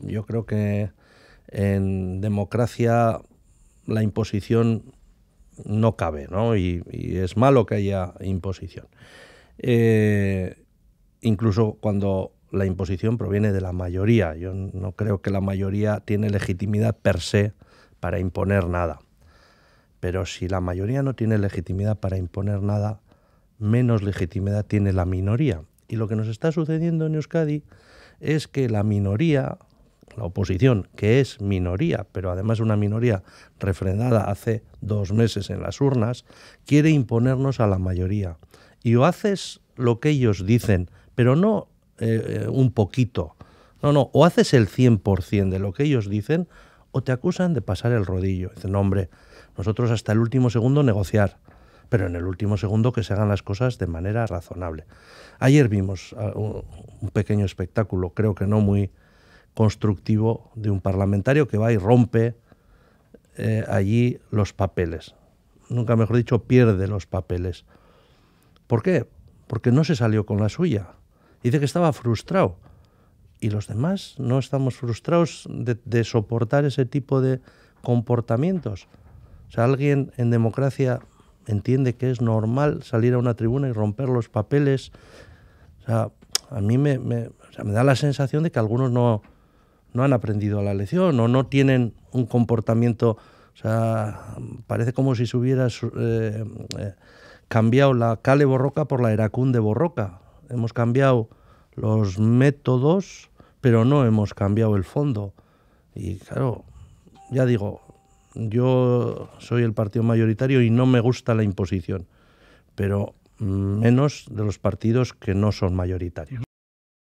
Yo creo que en democracia la imposición no cabe, ¿no? Y, es malo que haya imposición. Eh, incluso cuando la imposición proviene de la mayoría. Yo no creo que la mayoría tiene legitimidad per se para imponer nada. Pero si la mayoría no tiene legitimidad para imponer nada, menos legitimidad tiene la minoría. Y lo que nos está sucediendo en Euskadi es que la minoría la oposición, que es minoría, pero además una minoría refrendada hace dos meses en las urnas, quiere imponernos a la mayoría. Y o haces lo que ellos dicen, pero no eh, un poquito. No, no, o haces el 100% de lo que ellos dicen o te acusan de pasar el rodillo. Dicen, no, hombre, nosotros hasta el último segundo negociar, pero en el último segundo que se hagan las cosas de manera razonable. Ayer vimos ah, un pequeño espectáculo, creo que no muy constructivo de un parlamentario que va y rompe eh, allí los papeles. Nunca mejor dicho, pierde los papeles. ¿Por qué? Porque no se salió con la suya. Dice que estaba frustrado. Y los demás no estamos frustrados de, soportar ese tipo de comportamientos. O sea, alguien en democracia entiende que es normal salir a una tribuna y romper los papeles. O sea, a mí me da la sensación de que algunos no, no han aprendido la lección o no tienen un comportamiento, o sea, parece como si se hubiera eh, cambiado la cale borroca por la de borroca. Hemos cambiado los métodos, pero no hemos cambiado el fondo. Y claro, ya digo, yo soy el partido mayoritario y no me gusta la imposición, pero mm, menos de los partidos que no son mayoritarios.